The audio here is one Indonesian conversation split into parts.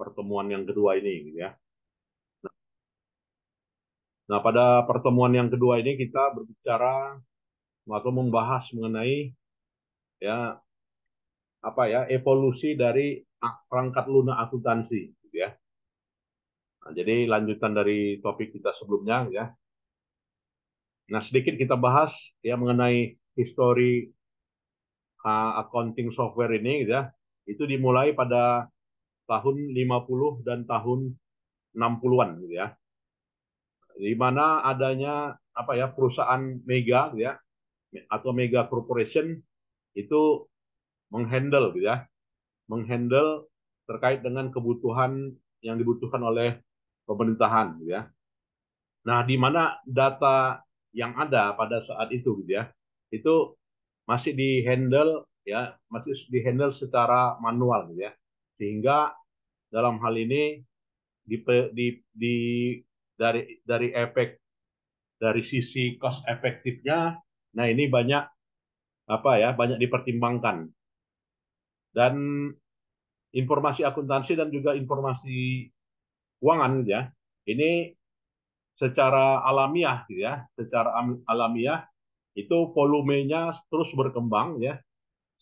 pertemuan yang kedua ini gitu ya. Nah. nah, pada pertemuan yang kedua ini kita berbicara atau membahas mengenai ya apa ya evolusi dari perangkat lunak akuntansi gitu ya. Nah, jadi lanjutan dari topik kita sebelumnya gitu ya. Nah, sedikit kita bahas ya mengenai histori uh, accounting software ini gitu ya. Itu dimulai pada tahun 50 dan tahun 60-an gitu ya. Di mana adanya apa ya perusahaan mega gitu ya atau mega corporation itu menghandle gitu ya. Menghandle terkait dengan kebutuhan yang dibutuhkan oleh pemerintahan gitu ya. Nah, di mana data yang ada pada saat itu gitu ya, itu masih dihandle ya, masih dihandle secara manual gitu ya. Sehingga dalam hal ini di, di, di dari dari efek dari sisi cost efektifnya nah ini banyak apa ya banyak dipertimbangkan dan informasi akuntansi dan juga informasi keuangan ya ini secara alamiah gitu ya secara alamiah itu volumenya terus berkembang ya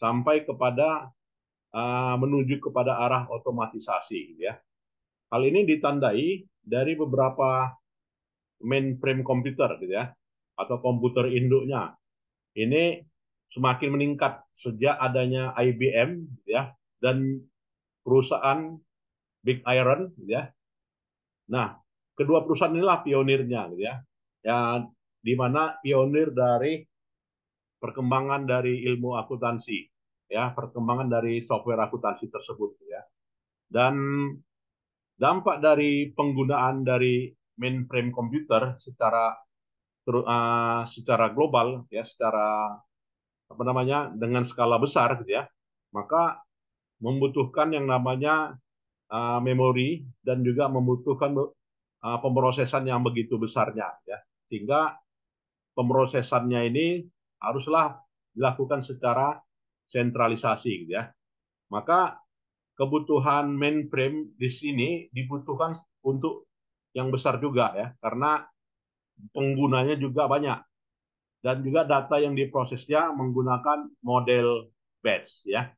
sampai kepada Eh, menuju kepada arah otomatisasi gitu ya. Hal ini ditandai dari beberapa mainframe komputer gitu ya atau komputer induknya. Ini semakin meningkat sejak adanya IBM gitu ya dan perusahaan Big Iron gitu ya. Nah, kedua perusahaan inilah pionirnya gitu ya. Ya di mana pionir dari perkembangan dari ilmu akuntansi ya perkembangan dari software akuntansi tersebut ya. Dan dampak dari penggunaan dari mainframe komputer secara uh, secara global ya secara apa namanya dengan skala besar gitu ya. Maka membutuhkan yang namanya uh, memori dan juga membutuhkan uh, pemrosesan yang begitu besarnya ya. Sehingga pemrosesannya ini haruslah dilakukan secara sentralisasi gitu ya. Maka kebutuhan mainframe di sini dibutuhkan untuk yang besar juga ya karena penggunanya juga banyak dan juga data yang diprosesnya menggunakan model batch ya.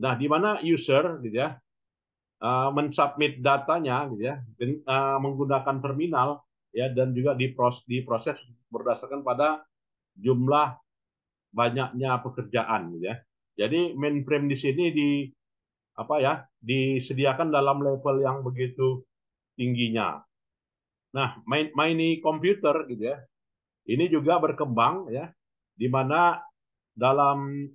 Nah, di mana user gitu ya eh, mensubmit datanya gitu ya eh, menggunakan terminal ya dan juga diproses berdasarkan pada jumlah banyaknya pekerjaan gitu ya. Jadi mainframe di sini di apa ya disediakan dalam level yang begitu tingginya. Nah, main mini komputer gitu ya. Ini juga berkembang ya di mana dalam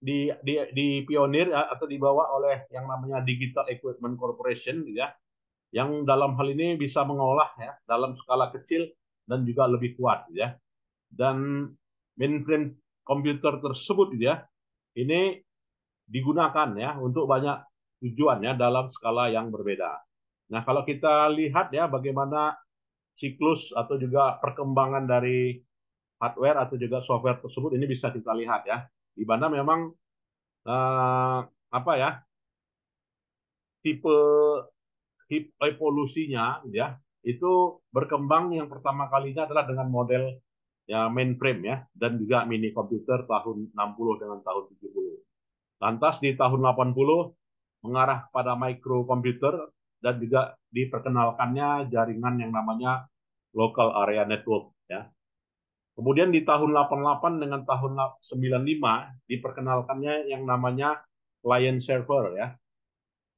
di di di pionir ya, atau dibawa oleh yang namanya Digital Equipment Corporation gitu ya. Yang dalam hal ini bisa mengolah ya dalam skala kecil dan juga lebih kuat gitu ya. Dan mainframe komputer tersebut gitu ya ini digunakan ya untuk banyak tujuannya dalam skala yang berbeda. Nah, kalau kita lihat ya bagaimana siklus atau juga perkembangan dari hardware atau juga software tersebut ini bisa kita lihat ya. Di mana memang eh, apa ya? tipe evolusinya ya itu berkembang yang pertama kalinya adalah dengan model ya mainframe ya dan juga mini komputer tahun 60 dengan tahun 70. Lantas di tahun 80 mengarah pada mikrokomputer dan juga diperkenalkannya jaringan yang namanya local area network ya. Kemudian di tahun 88 dengan tahun 95 diperkenalkannya yang namanya client server ya.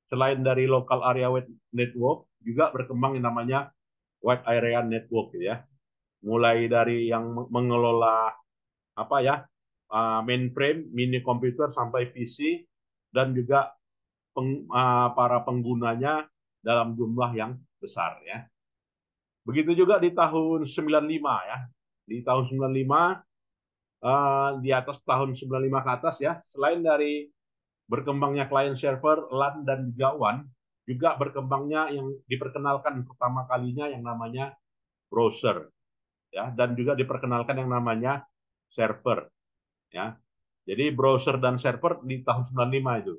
Selain dari local area network juga berkembang yang namanya wide area network ya mulai dari yang mengelola apa ya ah, mainframe, mini komputer sampai PC dan juga peng, ah, para penggunanya dalam jumlah yang besar ya. Begitu juga di tahun 95 ya. Di tahun 95 ah, di atas tahun 95 ke atas ya, selain dari berkembangnya client server LAN dan juga WAN, juga berkembangnya yang diperkenalkan pertama kalinya yang namanya browser ya dan juga diperkenalkan yang namanya server ya. Jadi browser dan server di tahun 95 itu.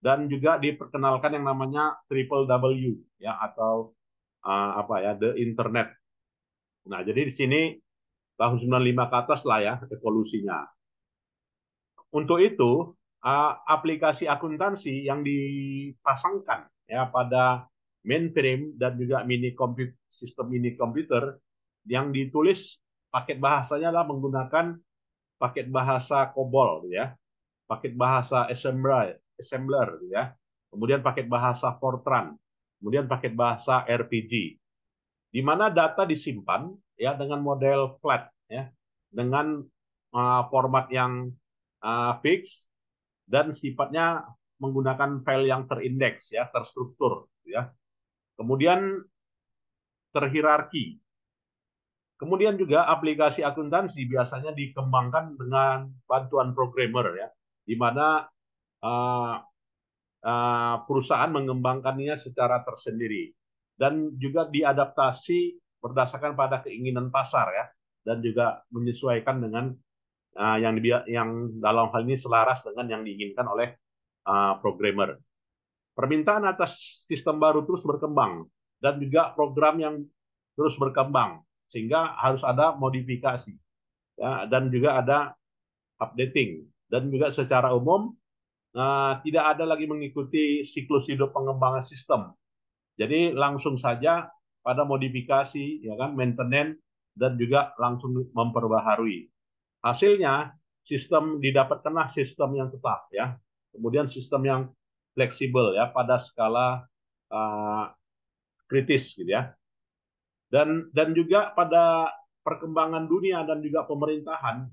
Dan juga diperkenalkan yang namanya triple W ya atau uh, apa ya the internet. Nah, jadi di sini tahun 95 ke atas lah ya evolusinya. Untuk itu, uh, aplikasi akuntansi yang dipasangkan ya pada mainframe dan juga mini komputer sistem mini komputer yang ditulis paket bahasanya adalah menggunakan paket bahasa COBOL gitu ya. Paket bahasa assembler, assembler gitu ya. Kemudian paket bahasa Fortran, kemudian paket bahasa RPG. Di mana data disimpan ya dengan model flat ya, dengan uh, format yang uh, fix dan sifatnya menggunakan file yang terindeks ya, terstruktur gitu ya. Kemudian terhierarki Kemudian juga aplikasi akuntansi biasanya dikembangkan dengan bantuan programmer ya, di mana uh, uh, perusahaan mengembangkannya secara tersendiri dan juga diadaptasi berdasarkan pada keinginan pasar ya dan juga menyesuaikan dengan uh, yang yang dalam hal ini selaras dengan yang diinginkan oleh uh, programmer. Permintaan atas sistem baru terus berkembang dan juga program yang terus berkembang sehingga harus ada modifikasi ya, dan juga ada updating dan juga secara umum nah, tidak ada lagi mengikuti siklus hidup pengembangan sistem jadi langsung saja pada modifikasi ya kan maintenance dan juga langsung memperbaharui hasilnya sistem didapatkanlah sistem yang tetap ya kemudian sistem yang fleksibel ya pada skala uh, kritis gitu ya dan dan juga pada perkembangan dunia dan juga pemerintahan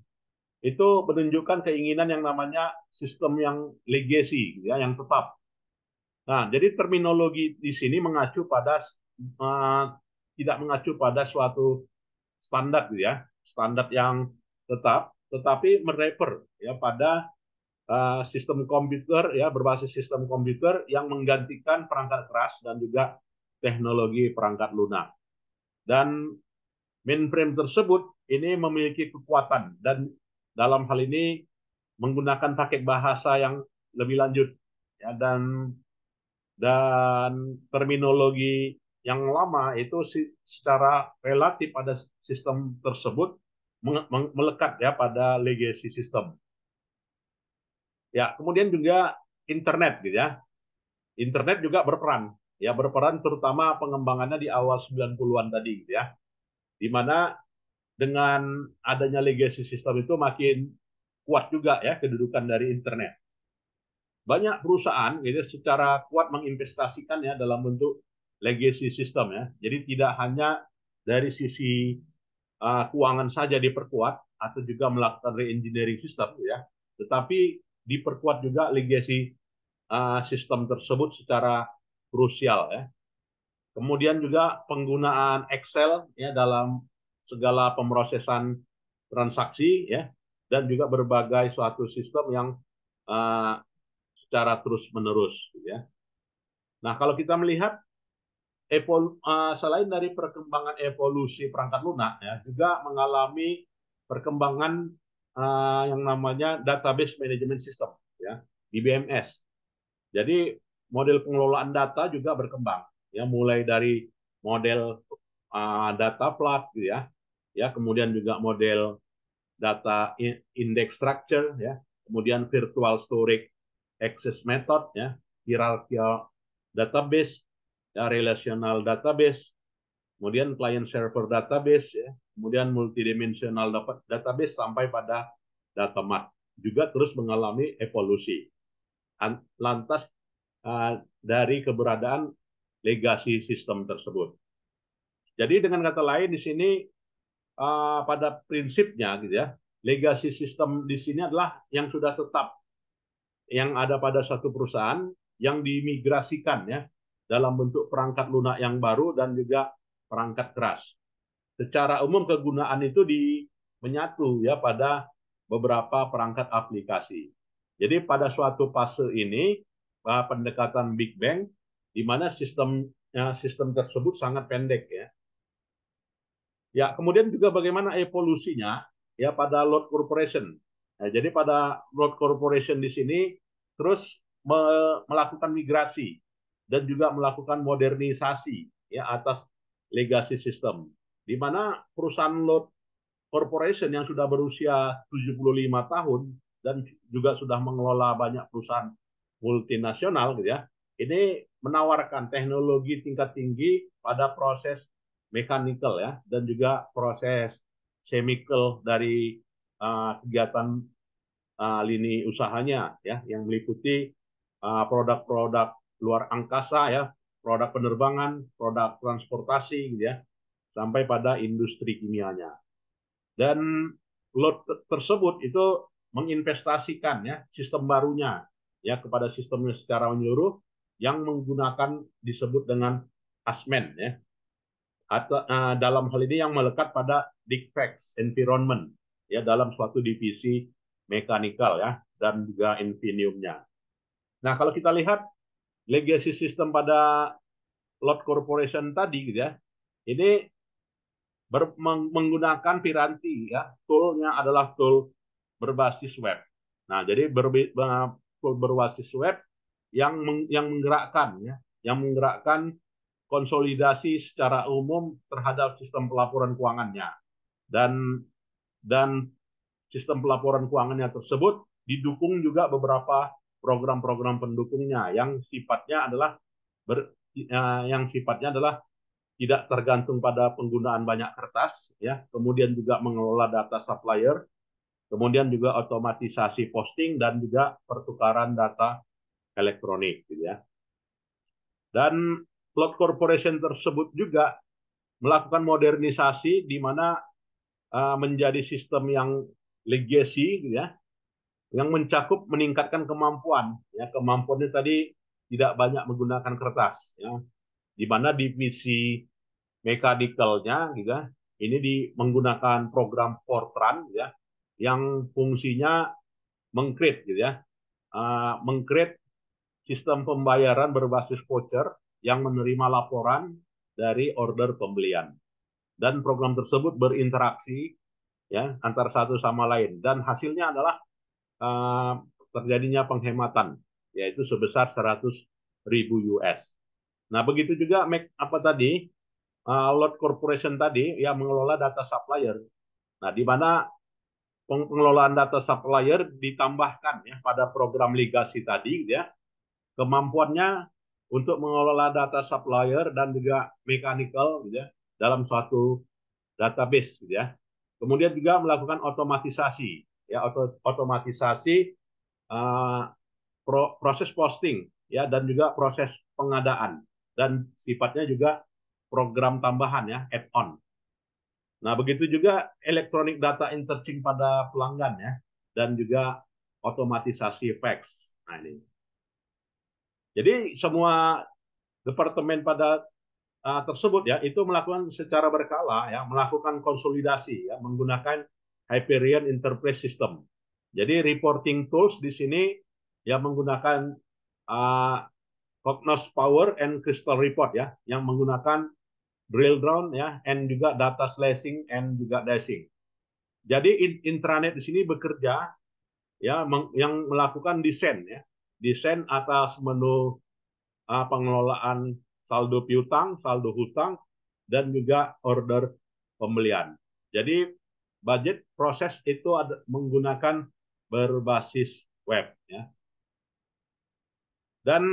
itu menunjukkan keinginan yang namanya sistem yang legacy ya yang tetap. Nah, jadi terminologi di sini mengacu pada uh, tidak mengacu pada suatu standar gitu ya, standar yang tetap tetapi merefer ya pada uh, sistem komputer ya berbasis sistem komputer yang menggantikan perangkat keras dan juga teknologi perangkat lunak dan mainframe tersebut ini memiliki kekuatan dan dalam hal ini menggunakan paket bahasa yang lebih lanjut ya dan dan terminologi yang lama itu secara relatif pada sistem tersebut melekat ya pada legacy sistem. Ya, kemudian juga internet gitu ya. Internet juga berperan ya berperan terutama pengembangannya di awal 90-an tadi gitu ya. Di mana dengan adanya legacy system itu makin kuat juga ya kedudukan dari internet. Banyak perusahaan gitu ya, secara kuat menginvestasikan ya dalam bentuk legacy system ya. Jadi tidak hanya dari sisi uh, keuangan saja diperkuat atau juga melakukan reengineering system gitu ya, tetapi diperkuat juga legacy uh, e, sistem tersebut secara krusial ya. Kemudian juga penggunaan Excel ya dalam segala pemrosesan transaksi ya dan juga berbagai suatu sistem yang uh, secara terus menerus ya. Nah kalau kita melihat evolu uh, eh, selain dari perkembangan evolusi perangkat lunak ya juga mengalami perkembangan uh, yang namanya database management system ya DBMS. Jadi model pengelolaan data juga berkembang ya mulai dari model uh, data plat gitu ya ya kemudian juga model data index structure ya kemudian virtual storage access method ya hierarchical database ya, relational database kemudian client server database ya kemudian multidimensional database sampai pada data mart juga terus mengalami evolusi lantas Eh, dari keberadaan legasi sistem tersebut. Jadi dengan kata lain di sini uh, pada prinsipnya gitu ya, legasi sistem di sini adalah yang sudah tetap yang ada pada satu perusahaan yang dimigrasikan ya dalam bentuk perangkat lunak yang baru dan juga perangkat keras. Secara umum kegunaan itu di menyatu ya pada beberapa perangkat aplikasi. Jadi pada suatu fase ini uh, pendekatan Big Bang, di mana sistem uh, sistem tersebut sangat pendek ya. Ya, kemudian juga bagaimana evolusinya ya pada load corporation. Ya, jadi pada load corporation di sini terus me melakukan migrasi dan juga melakukan modernisasi ya atas legacy system. Di mana perusahaan load corporation yang sudah berusia 75 tahun dan juga sudah mengelola banyak perusahaan multinasional gitu ya ini menawarkan teknologi tingkat tinggi pada proses mechanical ya dan juga proses chemical dari uh, kegiatan uh, lini usahanya ya yang meliputi eh, produk-produk uh, luar angkasa ya produk penerbangan produk transportasi gitu ya sampai pada industri kimianya dan lot tersebut itu menginvestasikan ya sistem barunya ya kepada sistemnya secara menyeluruh yang menggunakan disebut dengan asmen ya atau uh, dalam hal ini yang melekat pada defects environment ya dalam suatu divisi mekanikal ya dan juga infiniumnya. Nah kalau kita lihat legacy system pada lot corporation tadi ya ini ber, menggunakan piranti ya toolnya adalah tool berbasis web. Nah jadi ber eh, berbasis web yang meng, yang menggerakkan ya, yang menggerakkan konsolidasi secara umum terhadap sistem pelaporan keuangannya. Dan dan sistem pelaporan keuangannya tersebut didukung juga beberapa program-program pendukungnya yang sifatnya adalah ber, ya, yang sifatnya adalah tidak tergantung pada penggunaan banyak kertas ya kemudian juga mengelola data supplier Kemudian juga otomatisasi posting dan juga pertukaran data elektronik gitu ya. Dan Cloud Corporation tersebut juga melakukan modernisasi di mana uh, menjadi sistem yang legacy gitu ya yang mencakup meningkatkan kemampuan ya kemampuannya tadi tidak banyak menggunakan kertas ya di mana divisi mekanikalnya gitu ya, ini di menggunakan program Fortran gitu ya yang fungsinya mengkrit gitu ya, uh, ah, mengcreate sistem pembayaran berbasis voucher yang menerima laporan dari order pembelian. Dan program tersebut berinteraksi ya antar satu sama lain dan hasilnya adalah uh, terjadinya penghematan yaitu sebesar seratus ribu US. Nah, begitu juga make apa tadi? Uh, Lord Corporation tadi yang mengelola data supplier. Nah, di mana pengelolaan data supplier ditambahkan ya pada program ligasi tadi ya kemampuannya untuk mengelola data supplier dan juga mechanical ya dalam suatu database gitu ya. Kemudian juga melakukan otomatisasi ya otomatisasi uh, pro, proses posting ya dan juga proses pengadaan dan sifatnya juga program tambahan ya add on Nah, begitu juga electronic data interchange pada pelanggan ya dan juga otomatisasi fax. Nah, ini. Jadi semua departemen pada uh, tersebut ya itu melakukan secara berkala ya melakukan konsolidasi ya menggunakan Hyperion Enterprise System. Jadi reporting tools di sini ya menggunakan uh, Cognos Power and Crystal Report ya yang menggunakan drill down ya, and juga data slicing and juga dicing. Jadi intranet di sini bekerja ya yang melakukan desain ya, desain atas menu uh, pengelolaan saldo piutang, saldo hutang, dan juga order pembelian. Jadi budget proses itu ada, menggunakan berbasis web ya. Dan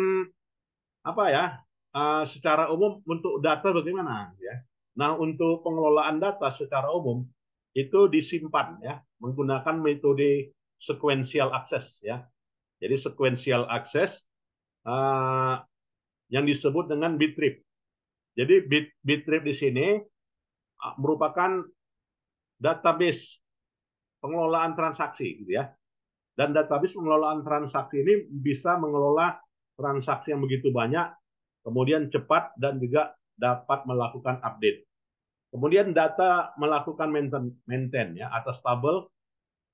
apa ya? Eh, secara umum untuk data bagaimana ya. Nah, untuk pengelolaan data secara umum itu disimpan ya menggunakan metode sequential access ya. Jadi sequential access uh, yang disebut dengan bitrip. Jadi bit bitrip di sini uh, merupakan database pengelolaan transaksi gitu ya. Dan database pengelolaan transaksi ini bisa mengelola transaksi yang begitu banyak kemudian cepat dan juga dapat melakukan update. Kemudian data melakukan maintain, maintain ya atas tabel.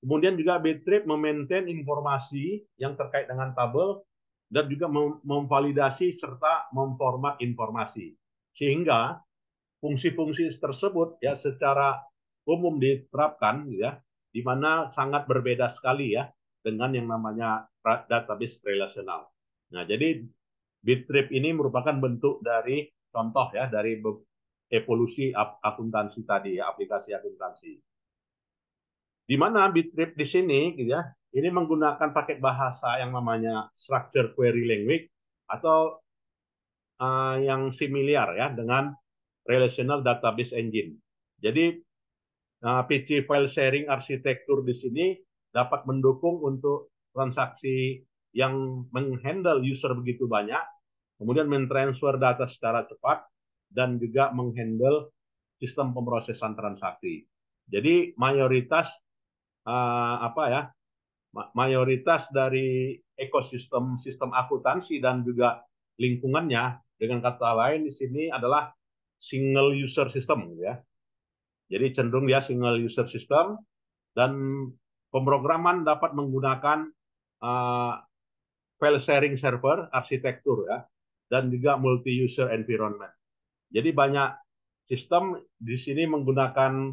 Kemudian juga Btrip memaintain informasi yang terkait dengan tabel dan juga memvalidasi serta memformat informasi. Sehingga fungsi-fungsi tersebut ya secara umum diterapkan ya di mana sangat berbeda sekali ya dengan yang namanya database relasional. Nah, jadi Bit trip ini merupakan bentuk dari contoh ya dari evolusi akuntansi tadi ya, aplikasi akuntansi. Di mana bit trip di sini gitu ya, ini menggunakan paket bahasa yang namanya structure query language atau uh, yang similar ya dengan relational database engine. Jadi uh, ah, PC file sharing arsitektur di sini dapat mendukung untuk transaksi yang menghandle user begitu banyak, kemudian mentransfer data secara cepat, dan juga menghandle sistem pemrosesan transaksi. Jadi mayoritas uh, apa ya? Mayoritas dari ekosistem sistem akuntansi dan juga lingkungannya dengan kata lain di sini adalah single user system gitu ya. Jadi cenderung dia single user system dan pemrograman dapat menggunakan uh, file sharing server, arsitektur ya, dan juga multi user environment. Jadi banyak sistem di sini menggunakan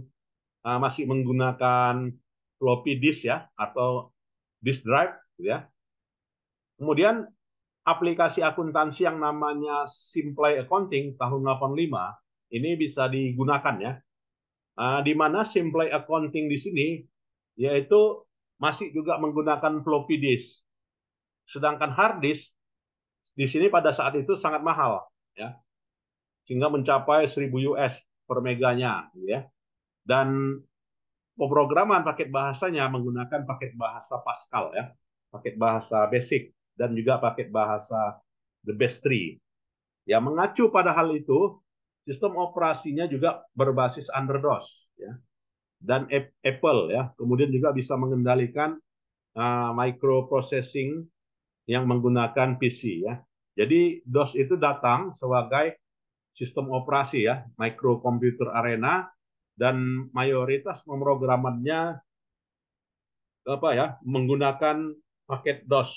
uh, masih menggunakan floppy disk ya atau disk drive gitu ya. Kemudian aplikasi akuntansi yang namanya Simple Accounting tahun 85 ini bisa digunakan ya. Uh, di mana Simple Accounting di sini yaitu masih juga menggunakan floppy disk Sedangkan hard disk di sini pada saat itu sangat mahal ya. Sehingga mencapai 1000 US per meganya ya. Dan pemrograman paket bahasanya menggunakan paket bahasa Pascal ya, paket bahasa basic dan juga paket bahasa the best tree. Ya, mengacu pada hal itu, sistem operasinya juga berbasis underDOS ya. Dan Apple ya, kemudian juga bisa mengendalikan uh, microprocessing yang menggunakan PC ya. Jadi DOS itu datang sebagai sistem operasi ya, microcomputer arena dan mayoritas pemrogramannya apa ya, menggunakan paket DOS.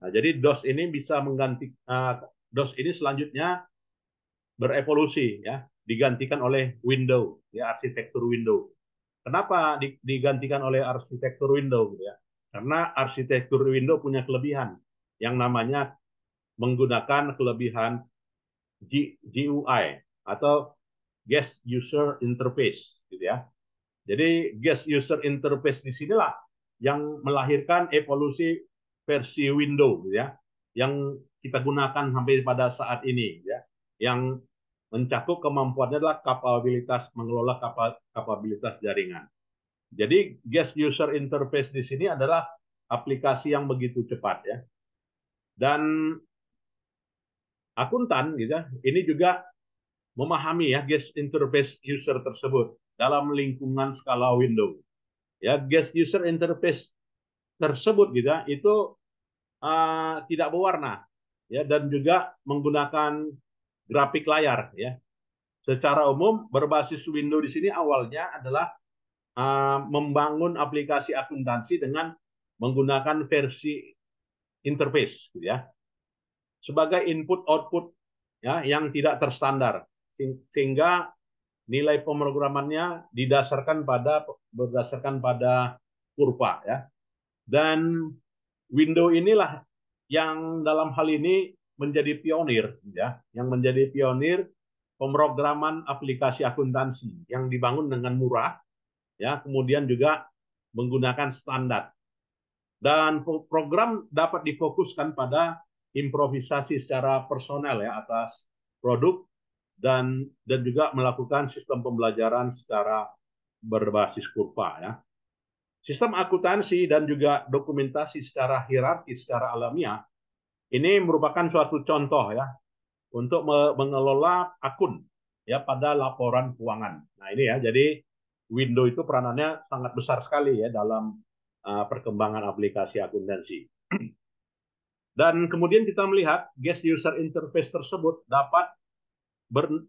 Nah, jadi DOS ini bisa mengganti uh, DOS ini selanjutnya berevolusi ya, digantikan oleh Windows ya arsitektur Windows. Kenapa digantikan oleh arsitektur Windows gitu ya? Karena arsitektur Windows punya kelebihan yang namanya menggunakan kelebihan GUI atau Guest User Interface gitu ya. Jadi Guest User Interface di sinilah yang melahirkan evolusi versi Windows gitu ya yang kita gunakan sampai pada saat ini gitu ya yang mencakup kemampuannya adalah kapabilitas mengelola kapabilitas jaringan. Jadi guest user interface di sini adalah aplikasi yang begitu cepat ya dan akuntan gitu ya, ini juga memahami ya guest interface user tersebut dalam lingkungan skala window ya guest user interface tersebut gitu ya, itu uh, tidak berwarna ya dan juga menggunakan grafik layar ya secara umum berbasis window di sini awalnya adalah uh, membangun aplikasi akuntansi dengan menggunakan versi interface gitu ya. Sebagai input output ya yang tidak terstandar sehingga nilai pemrogramannya didasarkan pada berdasarkan pada kurva ya. Dan window inilah yang dalam hal ini menjadi pionir gitu ya, yang menjadi pionir pemrograman aplikasi akuntansi yang dibangun dengan murah ya, kemudian juga menggunakan standar dan program dapat difokuskan pada improvisasi secara personal ya atas produk dan dan juga melakukan sistem pembelajaran secara berbasis kurva ya. Sistem akuntansi dan juga dokumentasi secara hierarki secara alamiah ini merupakan suatu contoh ya untuk mengelola akun ya pada laporan keuangan. Nah, ini ya. Jadi window itu peranannya sangat besar sekali ya dalam uh, perkembangan aplikasi akuntansi. Dan kemudian kita melihat guest user interface tersebut dapat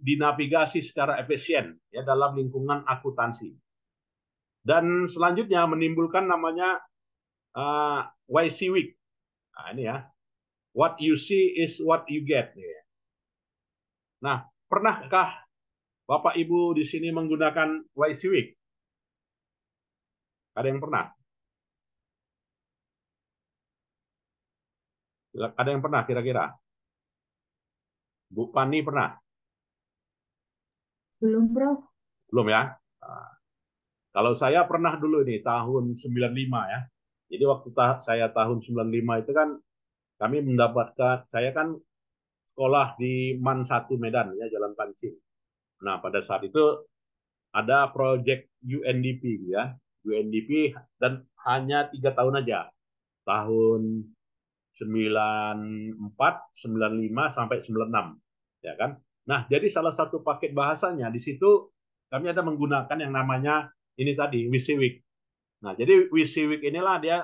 dinavigasi secara efisien ya dalam lingkungan akuntansi. Dan selanjutnya menimbulkan namanya uh, eh, YC Week. Nah, ini ya. What you see is what you get. Ya. Nah, pernahkah Bapak Ibu di sini menggunakan YC Week? Ada yang pernah? Ada yang pernah kira-kira? Bu Pani pernah? Belum, Bro. Belum ya? Nah, kalau saya pernah dulu nih tahun 95 ya. Jadi waktu ta saya tahun 95 itu kan kami mendapatkan saya kan sekolah di Man 1 Medan ya Jalan Pancing. Nah, pada saat itu ada proyek UNDP gitu ya. UNDP dan hanya tiga tahun aja. Tahun 94, 95 sampai 96, ya kan? Nah, jadi salah satu paket bahasanya di situ kami ada menggunakan yang namanya ini tadi WCWIC. Nah, jadi WCWIC inilah dia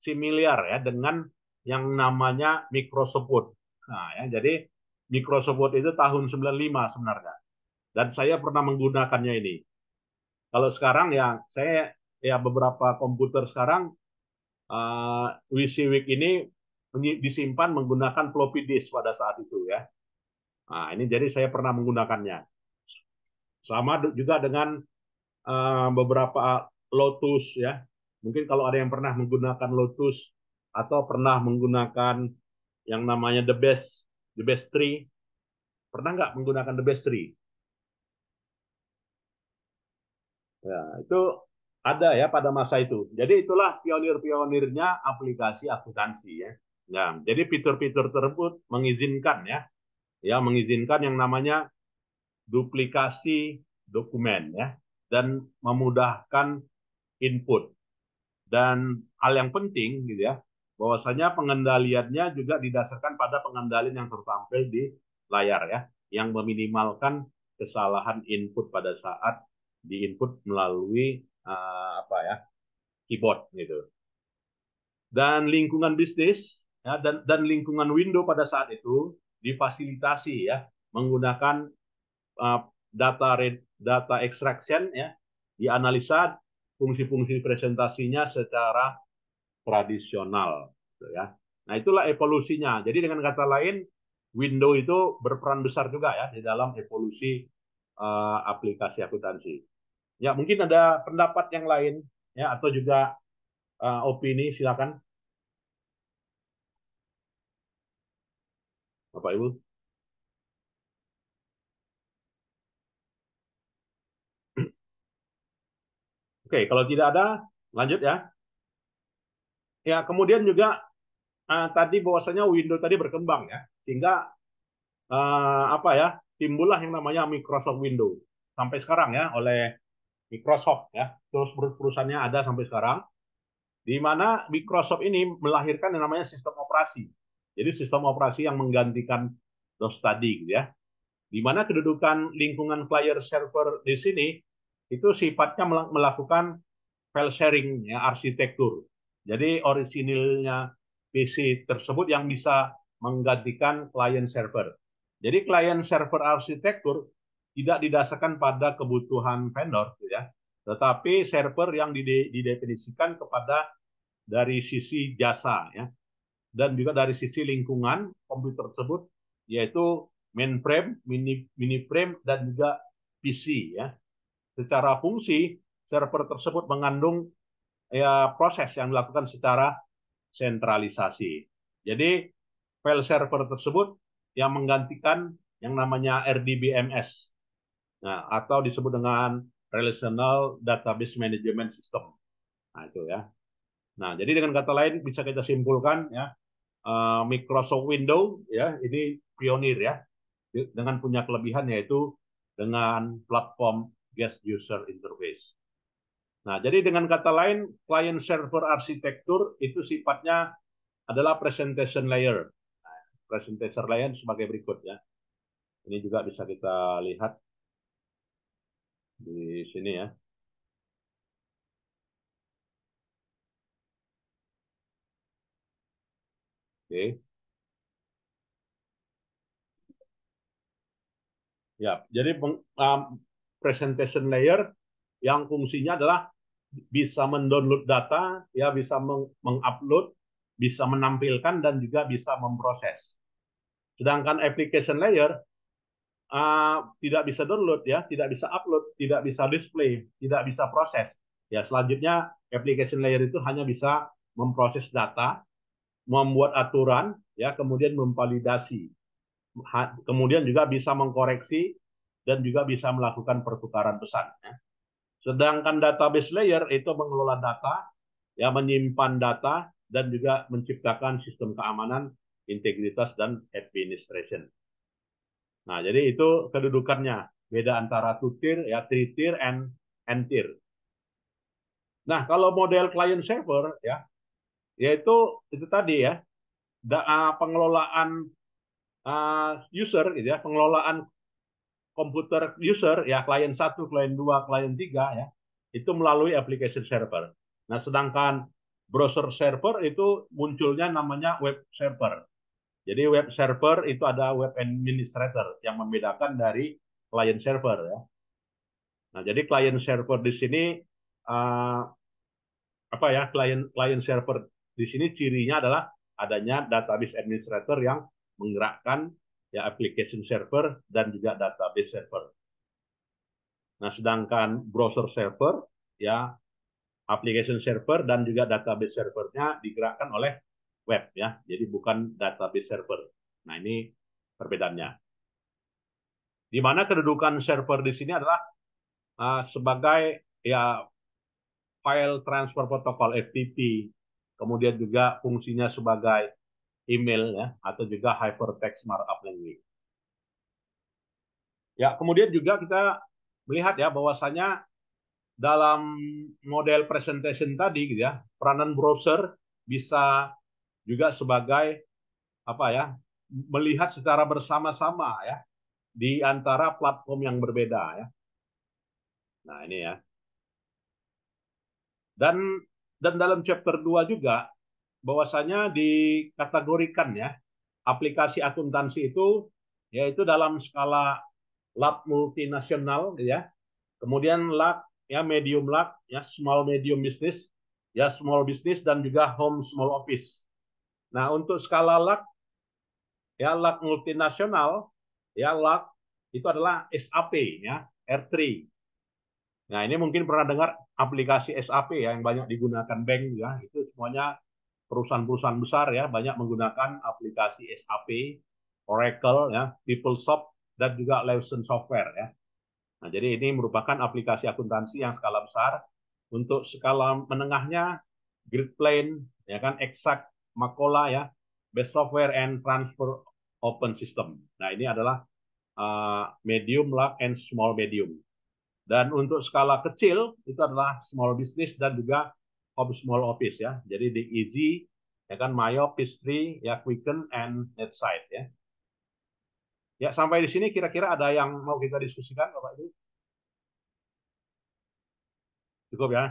similar ya dengan yang namanya Microsoft Word. Nah, ya, jadi Microsoft Word itu tahun 95 sebenarnya. Dan saya pernah menggunakannya ini. Kalau sekarang ya saya ya beberapa komputer sekarang uh, eh, WCWIC ini disimpan menggunakan floppy disk pada saat itu ya. Nah, ini jadi saya pernah menggunakannya. Sama juga dengan uh, beberapa Lotus ya. Mungkin kalau ada yang pernah menggunakan Lotus atau pernah menggunakan yang namanya The Best, The Best Tree. Pernah nggak menggunakan The Best Tree? Ya, itu ada ya pada masa itu. Jadi itulah pionir-pionirnya aplikasi akuntansi ya. Ya, jadi fitur-fitur tersebut mengizinkan ya, ya mengizinkan yang namanya duplikasi dokumen ya dan memudahkan input. Dan hal yang penting gitu ya, bahwasanya pengendaliannya juga didasarkan pada pengendalian yang tertampil di layar ya, yang meminimalkan kesalahan input pada saat di input melalui uh, apa ya keyboard gitu. Dan lingkungan bisnis ya, dan, dan lingkungan window pada saat itu difasilitasi ya menggunakan uh, data red, data extraction ya dianalisa fungsi-fungsi presentasinya secara tradisional gitu ya. Nah, itulah evolusinya. Jadi dengan kata lain window itu berperan besar juga ya di dalam evolusi uh, aplikasi akuntansi. Ya, mungkin ada pendapat yang lain ya atau juga uh, opini silakan. Bapak Ibu. Oke, kalau tidak ada, lanjut ya. Ya, kemudian juga uh, tadi bahwasanya Windows tadi berkembang ya, sehingga uh, apa ya, timbullah yang namanya Microsoft Windows sampai sekarang ya oleh Microsoft ya, terus perusahaannya ada sampai sekarang, di mana Microsoft ini melahirkan yang namanya sistem operasi jadi sistem operasi yang menggantikan DOS tadi gitu ya. Di mana kedudukan lingkungan player server di sini itu sifatnya melakukan file sharing ya arsitektur. Jadi orisinilnya PC tersebut yang bisa menggantikan client server. Jadi client server arsitektur tidak didasarkan pada kebutuhan vendor gitu ya, tetapi server yang didefinisikan kepada dari sisi jasa ya dan juga dari sisi lingkungan komputer tersebut yaitu mainframe, mini mini frame dan juga PC ya. Secara fungsi server tersebut mengandung ya proses yang dilakukan secara sentralisasi. Jadi file server tersebut yang menggantikan yang namanya RDBMS. Nah, atau disebut dengan Relational Database Management System. Nah, itu ya. Nah, jadi dengan kata lain bisa kita simpulkan ya, Eh, Microsoft Windows ya ini pionir ya dengan punya kelebihan yaitu dengan platform guest user interface. Nah, jadi dengan kata lain, client server arsitektur itu sifatnya adalah presentation layer. Nah, presentation layer sebagai berikut ya. Ini juga bisa kita lihat di sini ya. Oke. Ya, jadi um, presentation layer yang fungsinya adalah bisa mendownload data, ya bisa mengupload, bisa menampilkan dan juga bisa memproses. Sedangkan application layer uh, tidak bisa download ya, tidak bisa upload, tidak bisa display, tidak bisa proses. Ya, selanjutnya application layer itu hanya bisa memproses data membuat aturan ya kemudian memvalidasi kemudian juga bisa mengkoreksi dan juga bisa melakukan pertukaran pesan ya. sedangkan database layer itu mengelola data ya menyimpan data dan juga menciptakan sistem keamanan integritas dan administration nah jadi itu kedudukannya beda antara two tier ya three tier and n tier nah kalau model client server ya yaitu itu tadi ya da, uh, pengelolaan uh, user gitu ya pengelolaan komputer user ya klien satu klien dua klien tiga ya itu melalui application server nah sedangkan browser server itu munculnya namanya web server jadi web server itu ada web administrator yang membedakan dari client server ya nah jadi client server di sini uh, apa ya client client server di sini cirinya adalah adanya database administrator yang menggerakkan ya application server dan juga database server. Nah, sedangkan browser server ya application server dan juga database servernya digerakkan oleh web ya. Jadi bukan database server. Nah, ini perbedaannya. Di mana kedudukan server di sini adalah uh, sebagai ya file transfer protokol FTP kemudian juga fungsinya sebagai email ya atau juga hypertext markup language. Ya, kemudian juga kita melihat ya bahwasanya dalam model presentation tadi gitu ya, peranan browser bisa juga sebagai apa ya, melihat secara bersama-sama ya di antara platform yang berbeda ya. Nah, ini ya. Dan dan dalam chapter 2 juga bahwasanya dikategorikan ya aplikasi akuntansi itu yaitu dalam skala lab multinasional ya. Kemudian lab ya medium lab ya small medium business ya small business dan juga home small office. Nah, untuk skala lab ya lab multinasional ya lab itu adalah SAP ya R3. Nah, ini mungkin pernah dengar aplikasi SAP ya yang banyak digunakan bank ya itu semuanya perusahaan-perusahaan besar ya banyak menggunakan aplikasi SAP, Oracle ya, PeopleSoft dan juga Lawson Software ya. Nah, jadi ini merupakan aplikasi akuntansi yang skala besar untuk skala menengahnya grid ya kan exact makola ya best software and transfer open system nah ini adalah uh, medium large and small medium dan untuk skala kecil itu adalah small business dan juga small office ya. Jadi di Easy ya kan Mayo, Pistry, ya Quicken and Netside ya. Ya sampai di sini kira-kira ada yang mau kita diskusikan Bapak Ibu? Cukup ya.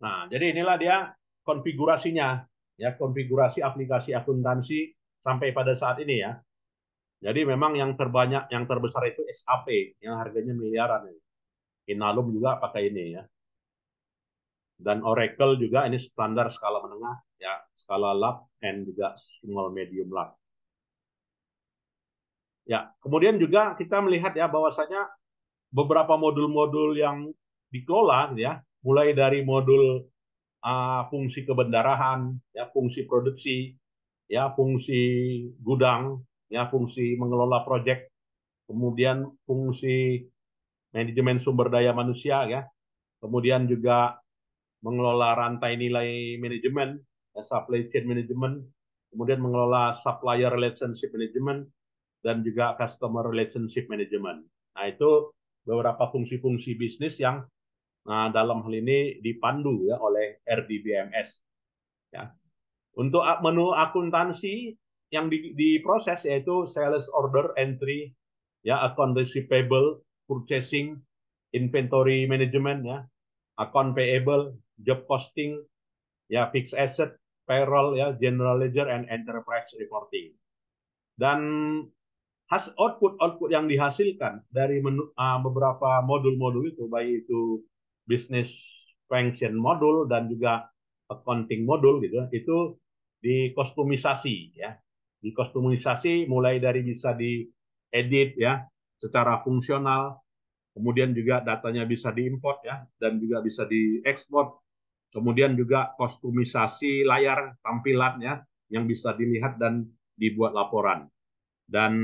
Nah, jadi inilah dia konfigurasinya ya konfigurasi aplikasi akuntansi sampai pada saat ini ya. Jadi memang yang terbanyak, yang terbesar itu SAP yang harganya miliaran. ini, Inalum juga pakai ini ya. Dan Oracle juga ini standar skala menengah ya, skala lab and juga small medium lab. Ya, kemudian juga kita melihat ya bahwasanya beberapa modul-modul yang dikelola ya, mulai dari modul uh, fungsi kebendarahan, ya fungsi produksi, ya fungsi gudang, ya fungsi mengelola proyek, kemudian fungsi manajemen sumber daya manusia ya, kemudian juga mengelola rantai nilai manajemen, ya, supply chain management, kemudian mengelola supplier relationship management dan juga customer relationship management. Nah itu beberapa fungsi-fungsi bisnis yang nah, dalam hal ini dipandu ya oleh RDBMS. Ya. Untuk menu akuntansi yang di, diproses yaitu sales order entry, ya account receivable, purchasing, inventory management, ya account payable, job posting, ya fixed asset, payroll, ya general ledger and enterprise reporting. Dan has output output yang dihasilkan dari menu, uh, beberapa modul-modul itu, baik itu business function modul dan juga accounting modul gitu, itu dikostumisasi ya di kostumisasi mulai dari bisa diedit ya secara fungsional, kemudian juga datanya bisa diimport ya dan juga bisa diekspor. Kemudian juga kostumisasi layar tampilan ya yang bisa dilihat dan dibuat laporan. Dan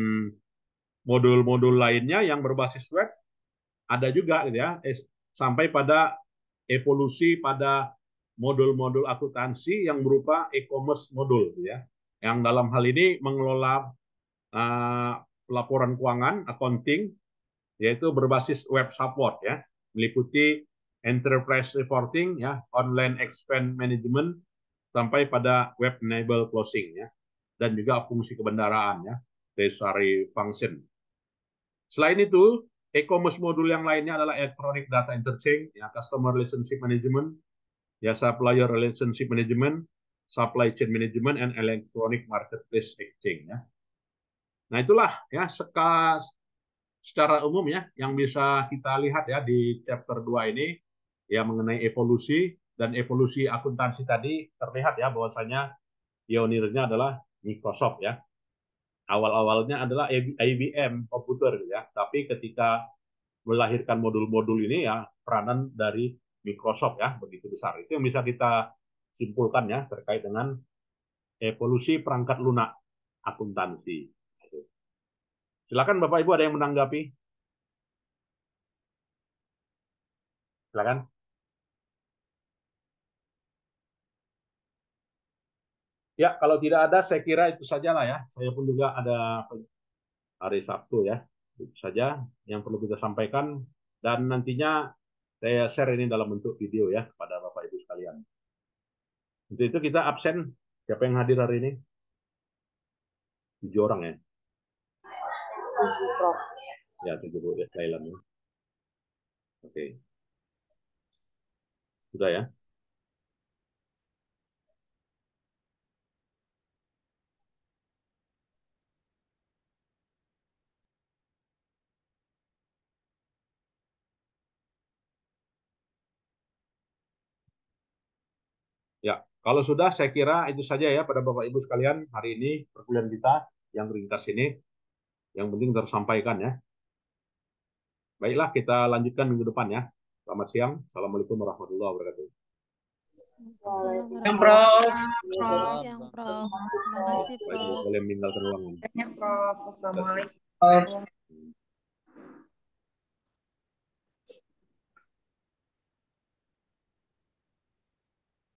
modul-modul lainnya yang berbasis web ada juga gitu ya sampai pada evolusi pada modul-modul akuntansi yang berupa e-commerce modul gitu ya yang dalam hal ini mengelola uh, laporan keuangan accounting yaitu berbasis web support ya meliputi enterprise reporting ya online expense management sampai pada web enable closing ya dan juga fungsi kebendaraan ya treasury function selain itu e-commerce modul yang lainnya adalah electronic data interchange ya customer relationship management ya supplier relationship management Supply Chain Management and Electronic Marketplace Exchange ya. Nah, itulah ya seka, secara umum ya yang bisa kita lihat ya di chapter 2 ini ya mengenai evolusi dan evolusi akuntansi tadi terlihat ya bahwasanya pionirnya adalah Microsoft ya. Awal-awalnya adalah IBM komputer ya, tapi ketika melahirkan modul-modul ini ya peranan dari Microsoft ya begitu besar. Itu yang bisa kita simpulkan ya terkait dengan evolusi perangkat lunak akuntansi. Silakan Bapak Ibu ada yang menanggapi? Silakan. Ya, kalau tidak ada, saya kira itu sajalah ya. Saya pun juga ada hari Sabtu ya. Itu saja yang perlu kita sampaikan. Dan nantinya saya share ini dalam bentuk video ya kepada Bapak ibu. Untuk itu kita absen. Siapa yang hadir hari ini? Tujuh orang ya? Tujuh, Ya, tujuh ya, Thailand. Ya. Oke. Sudah ya? Kalau sudah, saya kira itu saja ya pada Bapak Ibu sekalian hari ini perkuliahan kita yang ringkas ini. Yang penting tersampaikan ya. Baiklah, kita lanjutkan minggu depan ya. Selamat siang. Assalamualaikum warahmatullahi wabarakatuh. Yang Prof. Yang Prof. Terima kasih Prof. Boleh meninggalkan ruangan. Prof. Assalamualaikum.